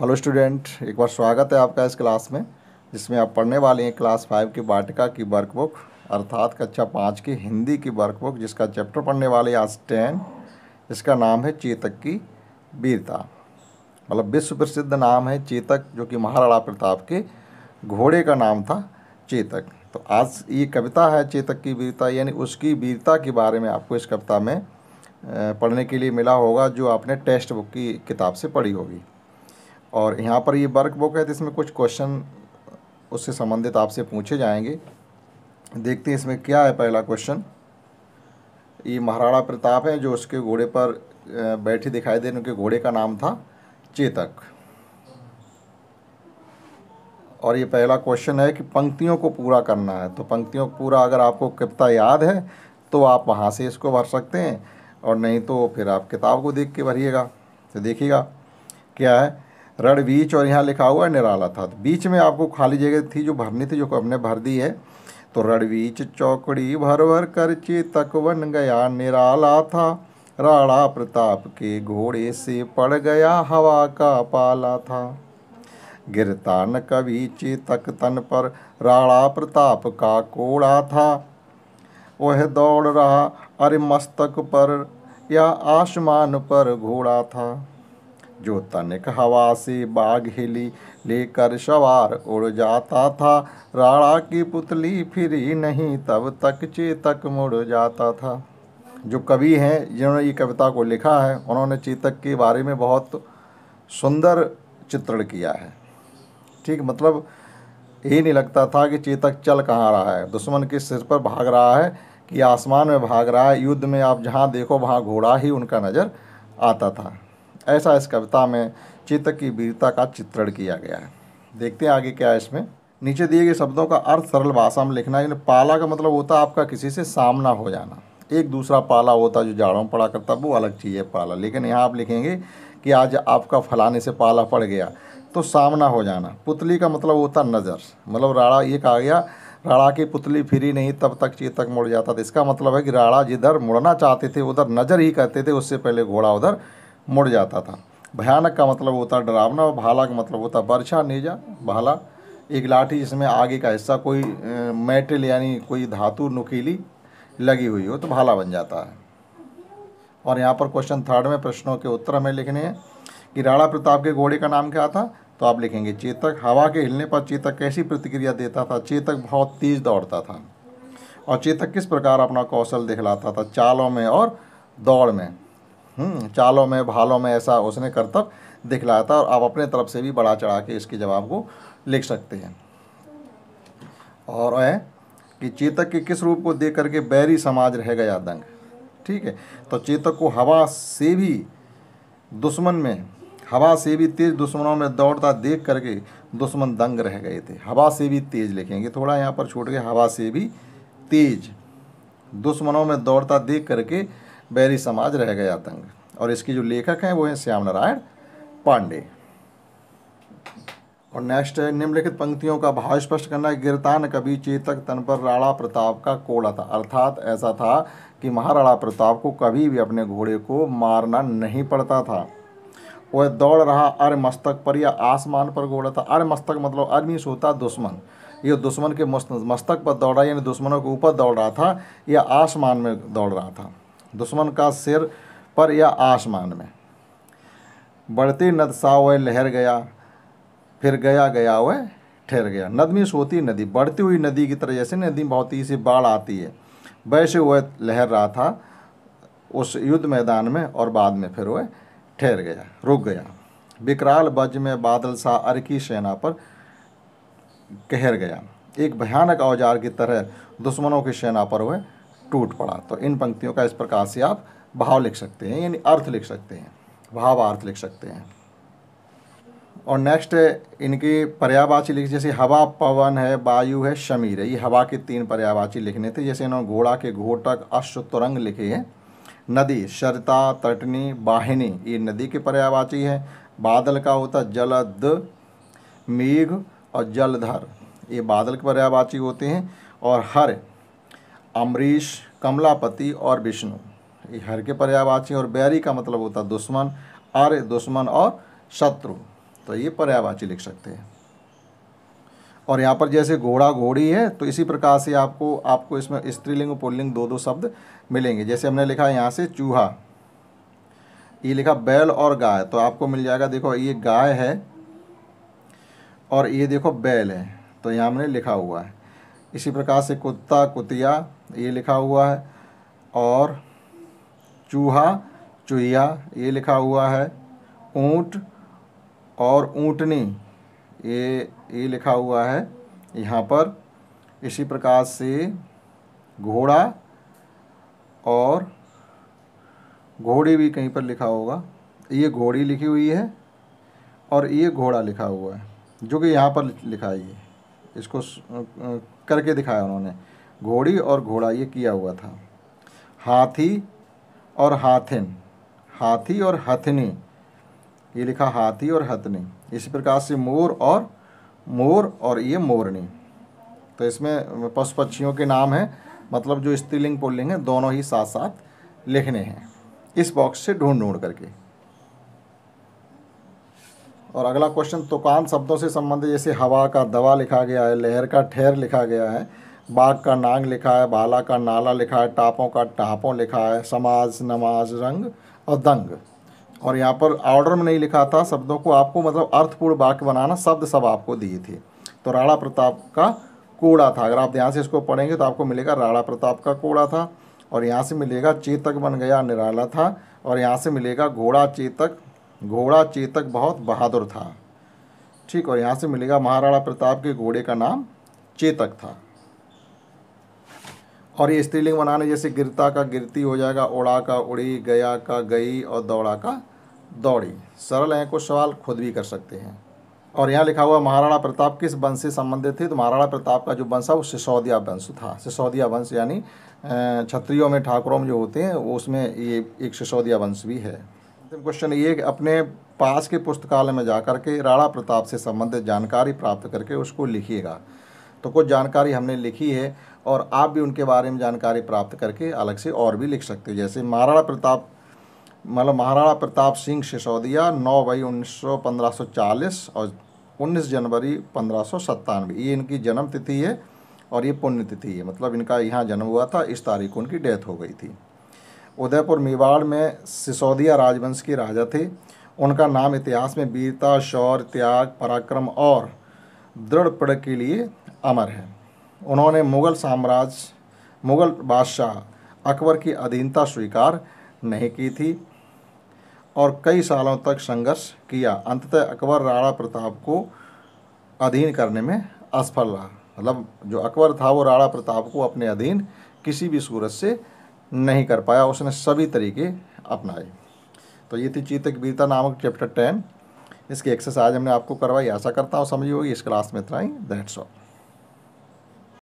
hello student एक बार स्वागत है आपका इस क्लास में जिसमें आप पढ़ने वाले हैं क्लास फाइव की वाटिका की वर्कबुक अर्थात कक्षा पाँच की हिंदी की वर्कबुक जिसका चैप्टर पढ़ने वाले आज टेन इसका नाम है चेतक की वीरता मतलब विश्व प्रसिद्ध नाम है चेतक जो कि महाराणा प्रताप के घोड़े का नाम था चेतक तो आज ये कविता है चेतक की वीरता यानी उसकी वीरता के बारे में आपको इस कविता में पढ़ने के लिए मिला होगा जो आपने टेक्स्ट बुक की किताब से पढ़ी होगी और यहाँ पर ये वर्क बुक है तो इसमें कुछ क्वेश्चन उससे संबंधित आपसे पूछे जाएंगे देखते हैं इसमें क्या है पहला क्वेश्चन ये महाराणा प्रताप है जो उसके घोड़े पर बैठे दिखाई दे उनके घोड़े का नाम था चेतक और ये पहला क्वेश्चन है कि पंक्तियों को पूरा करना है तो पंक्तियों को पूरा अगर आपको कविता याद है तो आप वहाँ से इसको भर सकते हैं और नहीं तो फिर आप किताब को देख के भरिएगा तो देखिएगा क्या है रण बीच और यहाँ लिखा हुआ निराला था तो बीच में आपको खाली जगह थी जो भरनी थी जो हमने भर दी है तो रणवीच चौकड़ी भर भर कर चेतक बन गया निराला था राणा प्रताप के घोड़े से पड़ गया हवा का पाला था गिरता न कभी चेतक तन पर राणा प्रताप का कोड़ा था वह दौड़ रहा अरे मस्तक पर या आसमान पर घोड़ा था जो तनिक हवा से बाघ हिली लेकर सवार उड़ जाता था राणा की पुतली फिरी नहीं तब तक चेतक मुड़ जाता था जो कवि हैं जिन्होंने ये कविता को लिखा है उन्होंने चेतक के बारे में बहुत सुंदर चित्रण किया है ठीक मतलब यही नहीं लगता था कि चेतक चल कहाँ रहा है दुश्मन के सिर पर भाग रहा है कि आसमान में भाग रहा है युद्ध में आप जहाँ देखो वहाँ घोड़ा ही उनका नज़र आता था ऐसा इस कविता में चेतक की वीरता का चित्रण किया गया है देखते हैं आगे क्या है इसमें नीचे दिए गए शब्दों का अर्थ सरल भाषा में लिखना है पाला का मतलब होता है आपका किसी से सामना हो जाना एक दूसरा पाला होता है जो जाड़ों में पड़ा करता वो अलग चीज़ है पाला लेकिन यहाँ आप लिखेंगे कि आज आपका फलाने से पाला पड़ गया तो सामना हो जाना पुतली का मतलब होता नज़र मतलब राड़ा एक आ गया राड़ा की पुतली फिरी नहीं तब तक चेतक मुड़ जाता था इसका मतलब है कि राड़ा जिधर मुड़ना चाहते थे उधर नज़र ही करते थे उससे पहले घोड़ा उधर मुड़ जाता था भयानक का मतलब होता डरावना और भाला का मतलब होता बर्छा नेजा भाला एक लाठी जिसमें आगे का हिस्सा कोई मेटल यानी कोई धातु नुकीली लगी हुई हो तो भाला बन जाता है और यहाँ पर क्वेश्चन थर्ड में प्रश्नों के उत्तर हमें लिखने हैं कि राणा प्रताप के घोड़े का नाम क्या था तो आप लिखेंगे चेतक हवा के हिलने पर चेतक कैसी प्रतिक्रिया देता था चेतक बहुत तेज दौड़ता था और चेतक किस प्रकार अपना कौशल दिखलाता था चालों में और दौड़ में हम्म, चालों में भालों में ऐसा उसने करतब दिखलाया था और आप अपने तरफ से भी बढ़ा चढ़ा के इसके जवाब को लिख सकते हैं और है कि चेतक के किस रूप को देख करके बैरी समाज रह गया दंग ठीक है तो चेतक को हवा से भी दुश्मन में हवा से भी तेज दुश्मनों में दौड़ता देख करके दुश्मन दंग रह गए थे हवा से भी तेज लिखेंगे थोड़ा यहाँ पर छोड़ के हवा से भी तेज दुश्मनों में दौड़ता देख करके बैरी समाज रह गया तंग और इसके जो लेखक हैं वो हैं श्याम नारायण पांडे और नेक्स्ट है निम्नलिखित पंक्तियों का भाव स्पष्ट करना गिरतान कभी चेतक तन पर राणा प्रताप का कोड़ा था अर्थात ऐसा था कि महाराणा प्रताप को कभी भी अपने घोड़े को मारना नहीं पड़ता था वह दौड़ रहा अर मस्तक पर या आसमान पर घोड़ा था अर मस्तक मतलब अर सोता होता दुश्मन ये दुश्मन के मस्तक पर दौड़ रहा यानी दुश्मनों के ऊपर दौड़ रहा था या आसमान में दौड़ रहा था दुश्मन का सिर पर या आसमान में बढ़ती नद सा वह लहर गया फिर गया गया वह ठहर गया नद में सोती नदी बढ़ती हुई नदी की तरह जैसे नदी बहुत ही सी बाढ़ आती है वैसे वह लहर रहा था उस युद्ध मैदान में और बाद में फिर वह ठहर गया रुक गया विकराल बज में बादल सा अरकी सेना पर कहर गया एक भयानक औजार की तरह दुश्मनों की सेना पर वह टूट पड़ा तो इन पंक्तियों का इस प्रकार से आप भाव लिख सकते हैं यानी अर्थ लिख सकते हैं भाव अर्थ लिख सकते हैं और नेक्स्ट इनकी पर्यावाची लिख जैसे हवा पवन है वायु है शमीर है ये हवा के तीन पर्यावाची लिखने थे जैसे इन्होंने घोड़ा के घोटक अश्व तुरंग लिखे हैं नदी शरता तटनी बाहिनी ये नदी के पर्यावाची है बादल का होता जलद मेघ और जलधर ये बादल के पर्यावाची होते हैं और हर अमरीश कमलापति और विष्णु हर के पर्यावाची और बैरी का मतलब होता है दुश्मन आर्य दुश्मन और शत्रु तो ये पर्यावाची लिख सकते हैं और यहाँ पर जैसे घोड़ा घोड़ी है तो इसी प्रकार से आपको आपको इसमें स्त्रीलिंग पुल्लिंग दो दो शब्द मिलेंगे जैसे हमने लिखा यहाँ से चूहा ये लिखा बैल और गाय तो आपको मिल जाएगा देखो ये गाय है और ये देखो बैल है तो यहाँ हमने लिखा हुआ है इसी प्रकार से कुत्ता कुतिया ये लिखा हुआ है और चूहा चूहिया ये लिखा हुआ है ऊँट और ऊंटनी ये ये लिखा हुआ है यहाँ पर इसी प्रकार से घोड़ा और घोड़ी भी कहीं पर लिखा होगा ये घोड़ी लिखी हुई है और ये घोड़ा लिखा हुआ है जो कि यहाँ पर लिखा है इसको करके दिखाया उन्होंने घोड़ी और घोड़ा ये किया हुआ था हाथी और हाथिन हाथी और हथनी ये लिखा हाथी और हथनी इसी प्रकार से मोर और मोर और ये मोरनी तो इसमें पशु पक्षियों के नाम हैं मतलब जो स्त्रीलिंग पुल्लिंग है दोनों ही साथ साथ लिखने हैं इस बॉक्स से ढूंढ ढूंढ करके और अगला क्वेश्चन तुकान शब्दों से संबंधित जैसे हवा का दवा लिखा गया है लहर का ठहर लिखा गया है बाघ का नांग लिखा है भाला का नाला लिखा है टापों का टापों लिखा है समाज नमाज रंग और दंग और यहाँ पर ऑर्डर में नहीं लिखा था शब्दों को आपको मतलब अर्थपूर्ण वाक्य बनाना शब्द सब आपको दिए थे तो राणा प्रताप का कोड़ा था अगर आप ध्यान से इसको पढ़ेंगे तो आपको मिलेगा राणा प्रताप का कोड़ा था और यहाँ से मिलेगा चेतक बन गया निराला था और यहाँ से मिलेगा घोड़ा चेतक घोड़ा चेतक बहुत बहादुर था ठीक और यहाँ से मिलेगा महाराणा प्रताप के घोड़े का नाम चेतक था और ये स्त्रीलिंग बनाने जैसे गिरता का गिरती हो जाएगा उड़ा का उड़ी गया का गई और दौड़ा का दौड़ी सरल है कुछ सवाल खुद भी कर सकते हैं और यहाँ लिखा हुआ महाराणा प्रताप किस वंश से संबंधित थे तो महाराणा प्रताप का जो वंश था वो सिसौदिया वंश था सिसौदिया वंश यानी छत्रियों में ठाकुरों में जो होते हैं वो उसमें ये एक सिसौदिया वंश भी है अंतिम क्वेश्चन ये अपने पास के पुस्तकालय में जा कर के राणा प्रताप से संबंधित जानकारी प्राप्त करके उसको लिखिएगा तो कुछ जानकारी हमने लिखी है और आप भी उनके बारे में जानकारी प्राप्त करके अलग से और भी लिख सकते हो जैसे महाराणा प्रताप मतलब महाराणा प्रताप सिंह सिसोदिया नौ मई उन्नीस और 19 जनवरी पंद्रह ये इनकी जन्म तिथि है और ये पुण्यतिथि है मतलब इनका यहाँ जन्म हुआ था इस तारीख को उनकी डेथ हो गई थी उदयपुर मेवाड़ में सिसोदिया राजवंश के राजा थे उनका नाम इतिहास में वीरता शौर्य त्याग पराक्रम और दृढ़ पड़ के लिए अमर है उन्होंने मुग़ल साम्राज्य मुग़ल बादशाह अकबर की अधीनता स्वीकार नहीं की थी और कई सालों तक संघर्ष किया अंततः अकबर राणा प्रताप को अधीन करने में असफल रहा मतलब जो अकबर था वो राणा प्रताप को अपने अधीन किसी भी सूरत से नहीं कर पाया उसने सभी तरीके अपनाए तो ये थी चीतक वीरता नामक चैप्टर टेन इसकी एक्सरसाइज हमने आपको करवाई आशा करता हूँ समझी होगी इस क्लास में इतना ही दैट्स ऑल